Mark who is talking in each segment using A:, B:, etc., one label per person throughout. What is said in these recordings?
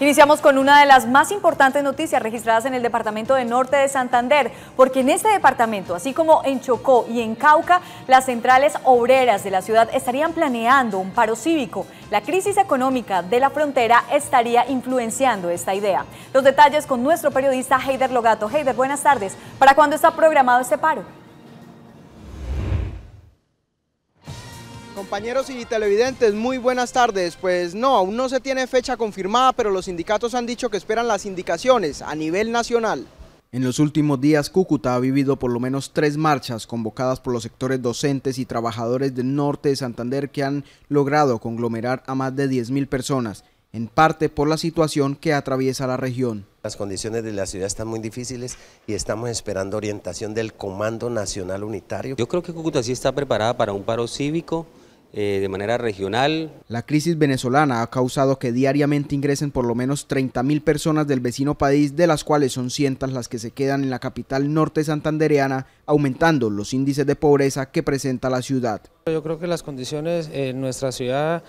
A: Iniciamos con una de las más importantes noticias registradas en el departamento de Norte de Santander, porque en este departamento, así como en Chocó y en Cauca, las centrales obreras de la ciudad estarían planeando un paro cívico. La crisis económica de la frontera estaría influenciando esta idea. Los detalles con nuestro periodista Heider Logato. Heider, buenas tardes. ¿Para cuándo está programado este paro?
B: Compañeros y televidentes, muy buenas tardes. Pues no, aún no se tiene fecha confirmada, pero los sindicatos han dicho que esperan las indicaciones a nivel nacional. En los últimos días, Cúcuta ha vivido por lo menos tres marchas convocadas por los sectores docentes y trabajadores del norte de Santander que han logrado conglomerar a más de 10.000 personas, en parte por la situación que atraviesa la región. Las condiciones de la ciudad están muy difíciles y estamos esperando
C: orientación del Comando Nacional Unitario. Yo creo que Cúcuta sí está preparada para un paro cívico, eh, de manera regional.
B: La crisis venezolana ha causado que diariamente ingresen por lo menos 30.000 personas del vecino país, de las cuales son cientas las que se quedan en la capital norte santandereana, aumentando los índices de pobreza que presenta la ciudad.
C: Yo creo que las condiciones en nuestra ciudad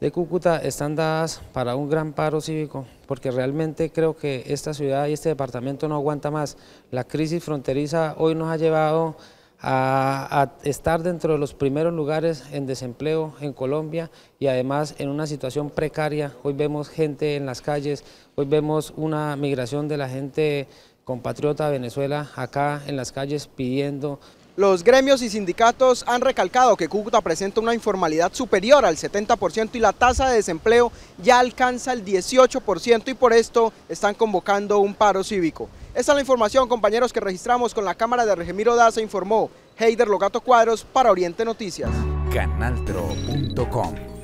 C: de Cúcuta están dadas para un gran paro cívico, porque realmente creo que esta ciudad y este departamento no aguanta más. La crisis fronteriza hoy nos ha llevado a, estar dentro de los primeros lugares en desempleo en Colombia y además en una situación precaria. Hoy vemos gente en las calles, hoy vemos una migración de la gente compatriota de Venezuela acá en las calles pidiendo.
B: Los gremios y sindicatos han recalcado que Cúcuta presenta una informalidad superior al 70% y la tasa de desempleo ya alcanza el 18% y por esto están convocando un paro cívico. Esta es la información, compañeros, que registramos con la cámara de Regemiro Daza, informó Heider Logato Cuadros para Oriente Noticias.
C: Canaltro.com